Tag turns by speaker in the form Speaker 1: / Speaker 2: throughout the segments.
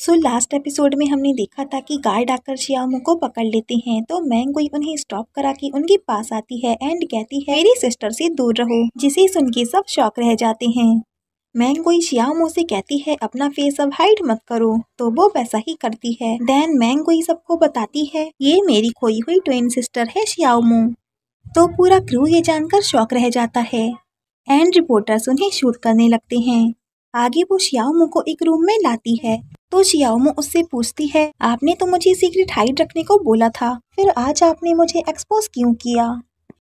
Speaker 1: so last episode में हमने देखा था कि गार्ड आकर शियामू को पकड़ लेते हैं तो मैंगोई उन्हें स्टॉप करा के उनके पास आती है एंड कहती है मेरी सिस्टर से दूर रहो जिसे सुन के सब शौक रह जाते हैं मैंगोई शियामू से कहती है अपना फेस अब हाइड मत करो तो वो वैसा ही करती है देन मैंगोई सबको बताती है ये मेरी खोई हुई ट्विन सिस्टर है शियामू तो पूरा क्रू ये जानकर शौक रह जाता है एंड रिपोर्टर्स उन्हें शूट करने लगते हैं आगे वो श्यामू को एक रूम में लाती है तो शियाओमो उससे पूछती है आपने तो मुझे सीक्रेट हाइड रखने को बोला था फिर आज आपने मुझे एक्सपोज क्यों किया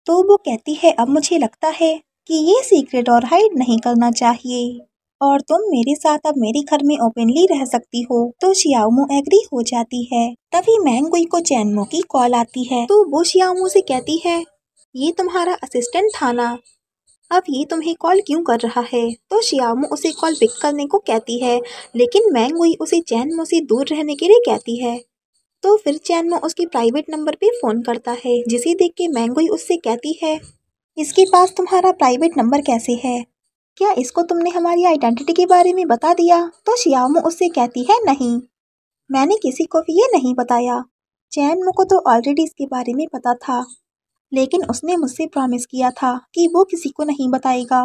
Speaker 1: तो वो कहती है अब मुझे लगता है कि ये सीक्रेट और हाइड नहीं करना चाहिए और तुम मेरे साथ अब मेरे घर में ओपनली रह सकती हो तो शियाओमो एग्री हो जाती है तभी मैंगुई को चैनमो की कॉल आती है तो वो शियाओमो से कहती है ये तुम्हारा असिस्टेंट था ना अब ये तुम्हें कॉल क्यों कर रहा है तो शियामू उसे कॉल पिक करने को कहती है लेकिन मैंगुई उसे चैनमो से दूर रहने के लिए कहती है तो फिर चैनमो उसके प्राइवेट नंबर पे फ़ोन करता है जिसे देख के मैंगुई उससे कहती है इसके पास तुम्हारा प्राइवेट नंबर कैसे है क्या इसको तुमने हमारी आइडेंटिटी के बारे में बता दिया तो शियामो उससे कहती है नहीं मैंने किसी को भी ये नहीं बताया चैनमो को तो ऑलरेडी इसके बारे में पता था लेकिन उसने मुझसे प्रॉमिस किया था कि वो किसी को नहीं बताएगा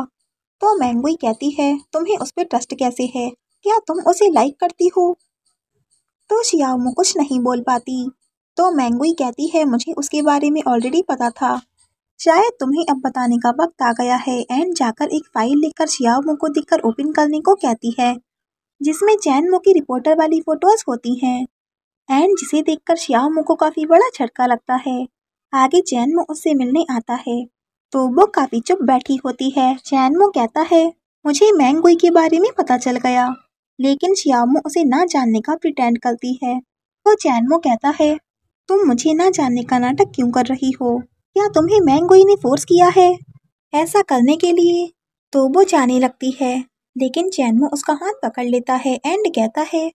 Speaker 1: तो मैंगुई कहती है तुम्हें उस पर ट्रस्ट कैसे है क्या तुम उसे लाइक करती हो तो शियाओमो कुछ नहीं बोल पाती तो मैंगुई कहती है मुझे उसके बारे में ऑलरेडी पता था शायद तुम्हें अब बताने का वक्त आ गया है एंड जाकर एक फाइल लेकर शियाओमो को देखकर ओपन करने को कहती है जिसमें चैनमो की रिपोर्टर वाली फोटोज होती हैं एंड जिसे देखकर श्यामो को काफ़ी बड़ा झटका लगता है आगे जैनमो उससे मिलने आता है तो वो काफी चुप बैठी होती है जैनमो कहता है मुझे मैंगोई के बारे में पता चल गया लेकिन श्यामो उसे ना जानने का प्रिटेंड करती है तो जैनमो कहता है तुम मुझे ना जानने का नाटक क्यों कर रही हो क्या तुम्हें मैंगोई ने फोर्स किया है ऐसा करने के लिए तो वो जाने लगती है लेकिन चैनमो उसका हाथ पकड़ लेता है एंड कहता है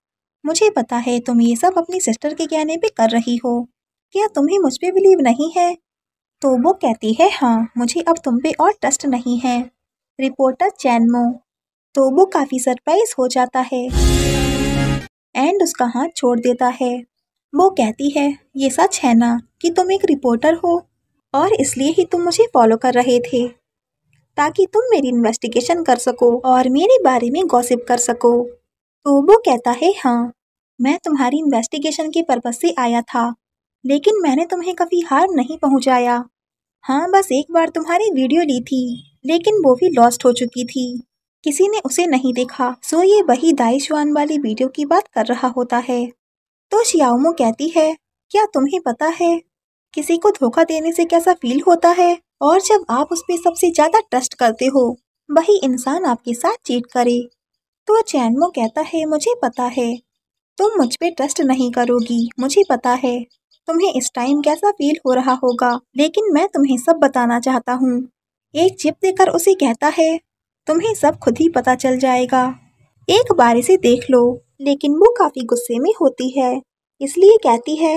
Speaker 1: मुझे पता है तुम ये सब अपनी सिस्टर के कहने पे कर रही हो क्या तुम्हें मुझ पर बिलीव नहीं है तो वो कहती है हाँ मुझे अब तुम पे और ट्रस्ट नहीं है रिपोर्टर चैनमो तो वो काफ़ी सरप्राइज हो जाता है एंड उसका हाथ छोड़ देता है वो कहती है ये सच है ना कि तुम एक रिपोर्टर हो और इसलिए ही तुम मुझे फॉलो कर रहे थे ताकि तुम मेरी इन्वेस्टिगेशन कर सको और मेरे बारे में गॉसिप कर सको तो वो कहता है हाँ मैं तुम्हारी इन्वेस्टिगेशन के पर्पज़ से आया था लेकिन मैंने तुम्हें कभी हार नहीं पहुंचाया हाँ बस एक बार तुम्हारी वीडियो ली थी लेकिन वो भी लॉस्ट हो चुकी थी किसी ने उसे नहीं देखा सो ये वही दाइशवान वाली वीडियो की बात कर रहा होता है तो शियाओमो कहती है क्या तुम्हें पता है किसी को धोखा देने से कैसा फील होता है और जब आप उस पर सबसे ज़्यादा ट्रस्ट करते हो वही इंसान आपके साथ चीट करे तो चैनमो कहता है मुझे पता है तुम मुझ पर ट्रस्ट नहीं करोगी मुझे पता है तुम्हें इस टाइम कैसा फील हो रहा होगा लेकिन मैं तुम्हें सब बताना चाहता हूँ एक चिप देकर उसे कहता है तुम्हें सब खुद ही पता चल जाएगा एक बार इसे देख लो लेकिन वो काफ़ी गुस्से में होती है इसलिए कहती है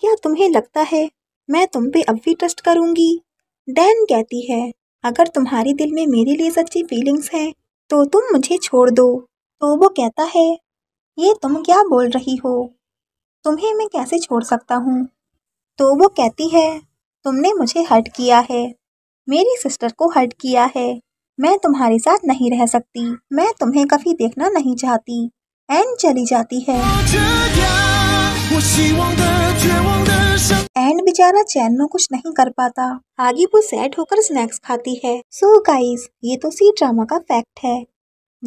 Speaker 1: क्या तुम्हें लगता है मैं तुम पे अब भी ट्रस्ट करूंगी डैन कहती है अगर तुम्हारे दिल में मेरे लिए सच्ची फीलिंग्स हैं तो तुम मुझे छोड़ दो तो वो कहता है ये तुम क्या बोल रही हो तुम्हें मैं कैसे छोड़ सकता हूँ तो वो कहती है तुमने मुझे हर्ट किया है मेरी सिस्टर को हर्ट किया है मैं तुम्हारे साथ नहीं रह सकती मैं तुम्हें कभी देखना नहीं चाहती एन चली जाती है एंड बेचारा चैन में कुछ नहीं कर पाता आगे वो सैड होकर स्नैक्स खाती है सो so गाइस ये तो सी ड्रामा का फैक्ट है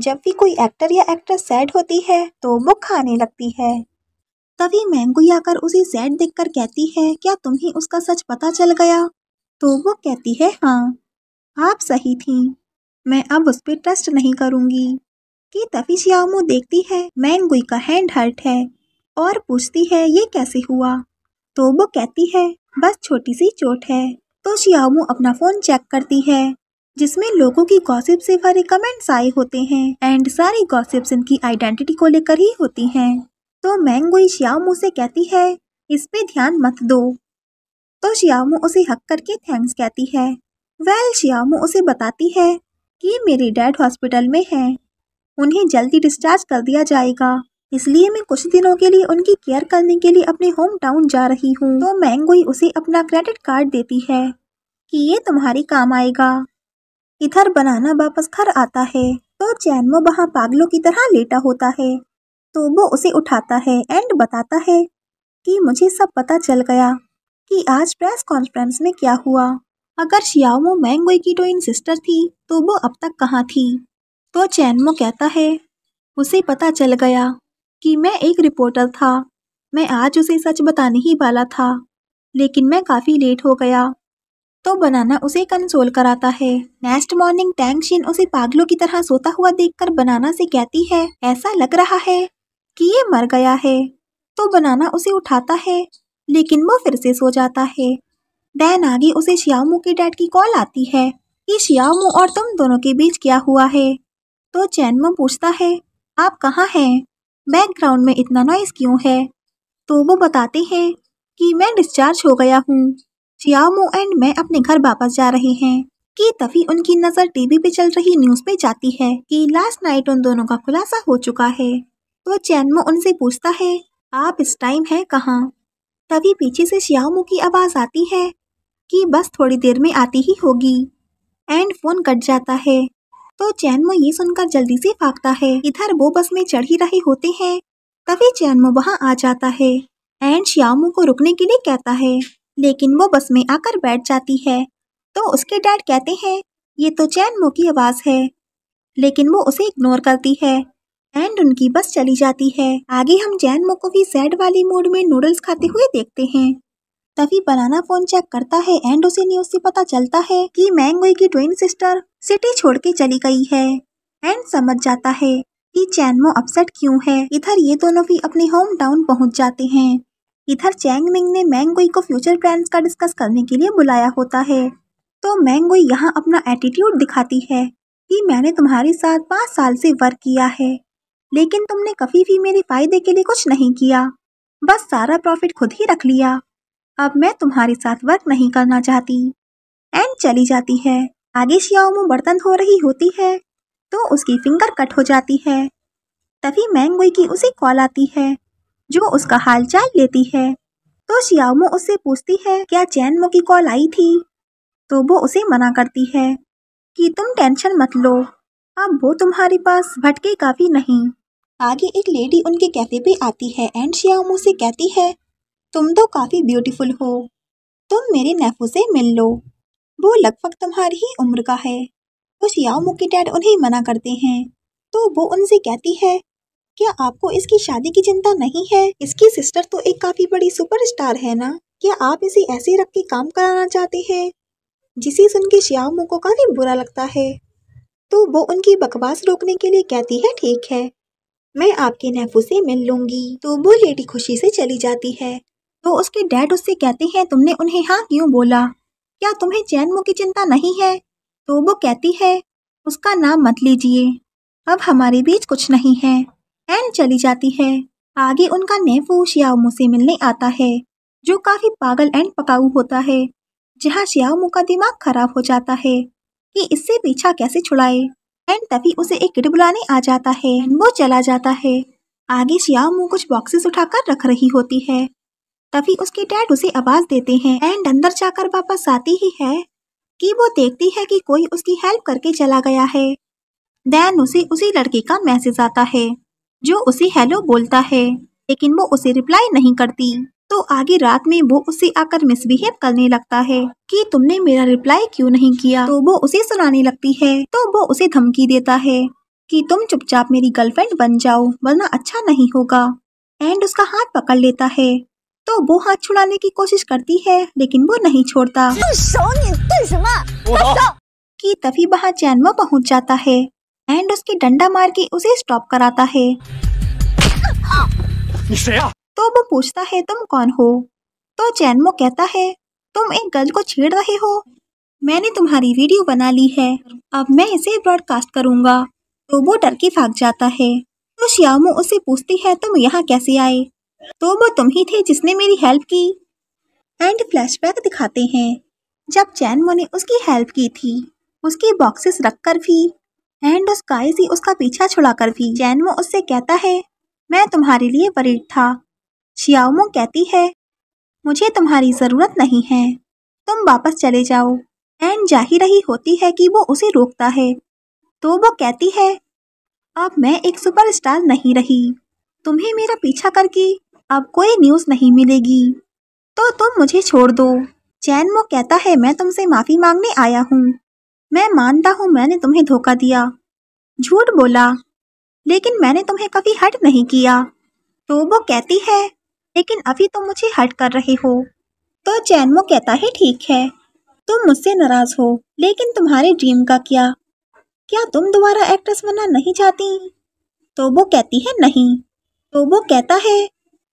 Speaker 1: जब भी कोई एक्टर या एक्ट्रेस सैड होती है तो वो खाने लगती है तभी मैंगोई आकर उसे सैड देखकर कहती है क्या तुम्हें उसका सच पता चल गया तो वो कहती है हाँ आप सही थी मैं अब उस पर ट्रस्ट नहीं करूँगी कि तभी श्यामो देखती है मैंगोई का हैंड हर्ट है और पूछती है ये कैसे हुआ तो वो कहती है बस छोटी सी चोट है तो श्यामो अपना फ़ोन चेक करती है जिसमें लोगों की गॉसिप से भरे कमेंट्स आए होते हैं एंड सारी गॉसिप्स इनकी आइडेंटिटी को लेकर ही होती हैं तो मैंगुई श्यामू से कहती है इस पे ध्यान मत दो तो श्यामू उसे हक करके थैंक्स कहती है वेल श्यामू उसे बताती है कि मेरे डैड हॉस्पिटल में है उन्हें जल्दी डिस्चार्ज कर दिया जाएगा इसलिए मैं कुछ दिनों के लिए उनकी केयर करने के लिए अपने होम टाउन जा रही हूँ तो मैंगोई उसे अपना क्रेडिट कार्ड देती है कि ये तुम्हारे काम आएगा इधर बनाना वापस घर आता है तो चैनमो वहाँ पागलों की तरह लेटा होता है तो वो उसे उठाता है एंड बताता है कि मुझे सब पता चल गया कि आज प्रेस कॉन्फ्रेंस में क्या हुआ अगर शियामो मैंगोई की ट्विन सिस्टर थी तो वो अब तक कहाँ थी तो चैनमो कहता है उसे पता चल गया कि मैं एक रिपोर्टर था मैं आज उसे सच बताने ही वाला था लेकिन मैं काफ़ी लेट हो गया तो बनाना उसे कंसोल कराता है नेक्स्ट मॉर्निंग टैंग शिन उसे पागलों की तरह सोता हुआ देखकर बनाना से कहती है ऐसा लग रहा है कि ये मर गया है तो बनाना उसे उठाता है लेकिन वो फिर से सो जाता है देन आगे उसे शियामू के डैड की कॉल आती है कि शियामू और तुम दोनों के बीच क्या हुआ है तो चैनमो पूछता है आप कहाँ हैं बैकग्राउंड में इतना नॉइस क्यों है तो वो बताते हैं कि मैं डिस्चार्ज हो गया हूँ चियामो एंड मैं अपने घर वापस जा रहे हैं कि तभी उनकी नज़र टीवी पे चल रही न्यूज़ पे जाती है कि लास्ट नाइट उन दोनों का खुलासा हो चुका है तो चैनमो उनसे पूछता है आप इस टाइम है कहाँ तभी पीछे से श्यामू की आवाज़ आती है कि बस थोड़ी देर में आती ही होगी एंड फोन कट जाता है तो चैनमो ये सुनकर जल्दी से भागता है इधर वो बस में चढ़ ही रहे होते हैं तभी चैनमो वहाँ आ जाता है एंड श्यामू को रुकने के लिए कहता है लेकिन वो बस में आकर बैठ जाती है तो उसके डैड कहते हैं ये तो चैनमो की आवाज़ है लेकिन वो उसे इग्नोर करती है एंड उनकी बस चली जाती है आगे हम जैन मोकोवी सैड वाली मूड में नूडल्स खाते हुए देखते हैं तभी बनाना फोन चेक करता है एंड उसे न्यूज से पता चलता है कि मैंगोई की ट्विन सिस्टर सिटी छोड़ के चली गई है एंड समझ जाता है कि चैनमो अपसेट क्यों है इधर ये दोनों भी अपने होम टाउन पहुंच जाते हैं इधर चैंग मिंग ने मैंगोई को फ्यूचर प्लान का डिस्कस करने के लिए बुलाया होता है तो मैंगोई यहाँ अपना एटीट्यूड दिखाती है कि मैंने तुम्हारे साथ पाँच साल से वर्क किया है लेकिन तुमने कभी भी मेरे फायदे के लिए कुछ नहीं किया बस सारा प्रॉफिट खुद ही रख लिया अब मैं तुम्हारे साथ वर्क नहीं करना चाहती एंड चली जाती है आगे श्याओमो बर्तन धो हो रही होती है तो उसकी फिंगर कट हो जाती है तभी मैंगोई की उसे कॉल आती है जो उसका हालचाल लेती है तो श्याओमो उससे पूछती है क्या चैनमो की कॉल आई थी तो वो उसे मना करती है कि तुम टेंशन मत लो अब वो तुम्हारे पास भटके काफी नहीं आगे एक लेडी उनके कैफे पे आती है एंड शियामू से कहती है तुम तो काफ़ी ब्यूटीफुल हो तुम मेरे नेफू से मिल लो वो लगभग तुम्हारी ही उम्र का है तो शियामू के डैड उन्हें मना करते हैं तो वो उनसे कहती है क्या आपको इसकी शादी की चिंता नहीं है इसकी सिस्टर तो एक काफ़ी बड़ी सुपरस्टार है ना क्या आप इसे ऐसे रख के काम कराना चाहते हैं जिसे सुन के श्यामू को काफ़ी बुरा लगता है तो वो उनकी बकवास रोकने के लिए कहती है ठीक है मैं आपके नेफू से मिल लूंगी तो वो लेडी खुशी से चली जाती है तो उसके डैड उससे कहते हैं तुमने उन्हें हाँ क्यों बोला क्या तुम्हें चैनमो की चिंता नहीं है तो वो कहती है उसका नाम मत लीजिए अब हमारे बीच कुछ नहीं है एंड चली जाती है आगे उनका नेफू श्यामू से मिलने आता है जो काफी पागल एंड पकाऊ होता है जहाँ श्यामू का दिमाग खराब हो जाता है कि इससे पीछा कैसे छुड़ाए एंड तभी उसे एक किड बुलाने आ जाता है वो चला जाता है आगे श्याम मुँह कुछ बॉक्सेस उठाकर रख रही होती है तभी उसके डैड उसे आवाज देते हैं एंड अंदर जाकर वापस आती ही है कि वो देखती है कि कोई उसकी हेल्प करके चला गया है देन उसे उसी लड़के का मैसेज आता है जो उसे हेलो बोलता है लेकिन वो उसे रिप्लाई नहीं करती तो आगे रात में वो उसे आकर मिसबिहेव करने लगता है कि तुमने मेरा रिप्लाई क्यों नहीं किया तो वो उसे सुनाने लगती है तो वो उसे धमकी देता है कि तुम चुपचाप मेरी गर्लफ्रेंड बन जाओ वरना अच्छा नहीं होगा एंड उसका हाथ पकड़ लेता है तो वो हाथ छुड़ाने की कोशिश करती है लेकिन वो नहीं छोड़ता की तभी वहाँ चैन चैनवा पहुँच जाता है एंड उसके डंडा मार के उसे स्टॉप कराता है तो वो पूछता है तुम कौन हो तो चैनमो कहता है तुम एक गर्ल को छेड़ रहे हो मैंने तुम्हारी वीडियो बना ली है अब मैं इसे ब्रॉडकास्ट करूंगा तो वो डर के भाग जाता है तो श्यामो उसे पूछती है तुम यहाँ कैसे आए तो वो तुम ही थे जिसने मेरी हेल्प की एंड फ्लैशबैक दिखाते हैं जब चैनमो ने उसकी हेल्प की थी उसकी बॉक्सेस रख कर भी एंड उस गाय से उसका पीछा छुड़ा कर भी चैनमो उससे कहता है मैं तुम्हारे लिए वरीड था शियाओमो कहती है मुझे तुम्हारी ज़रूरत नहीं है तुम वापस चले जाओ एन जा ही रही होती है कि वो उसे रोकता है तो वो कहती है अब मैं एक सुपरस्टार नहीं रही तुम्हें मेरा पीछा करके अब कोई न्यूज़ नहीं मिलेगी तो तुम मुझे छोड़ दो चैन वो कहता है मैं तुमसे माफ़ी मांगने आया हूँ मैं मानता हूँ मैंने तुम्हें धोखा दिया झूठ बोला लेकिन मैंने तुम्हें कभी हट नहीं किया तो वो कहती है लेकिन अभी तुम तो मुझे हट कर रहे हो तो चैनमो कहता है ठीक है तुम मुझसे नाराज हो लेकिन तुम्हारे ड्रीम का क्या क्या तुम दोबारा एक्ट्रेस बनना नहीं चाहती तो वो कहती है नहीं तो वो कहता है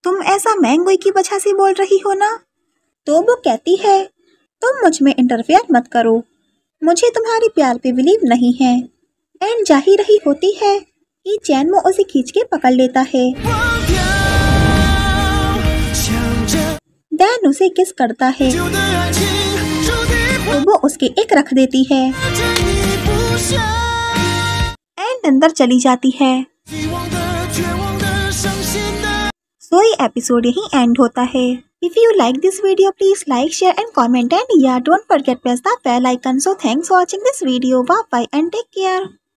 Speaker 1: तुम ऐसा मैंगोई की वजह से बोल रही हो ना तो वो कहती है तुम मुझ में इंटरफेयर मत करो मुझे तुम्हारी प्यार पे बिलीव नहीं है एंड जाहिर रही होती है कि चैन वो उसे खींच के पकड़ लेता है डैन उसे किस करता है और तो वो उसके एक रख देती है एंड अंदर चली जाती है सो ये एपिसोड यही एंड होता है if you like this video please like share and comment and yeah don't forget press the bell icon so thanks watching this video bye and take care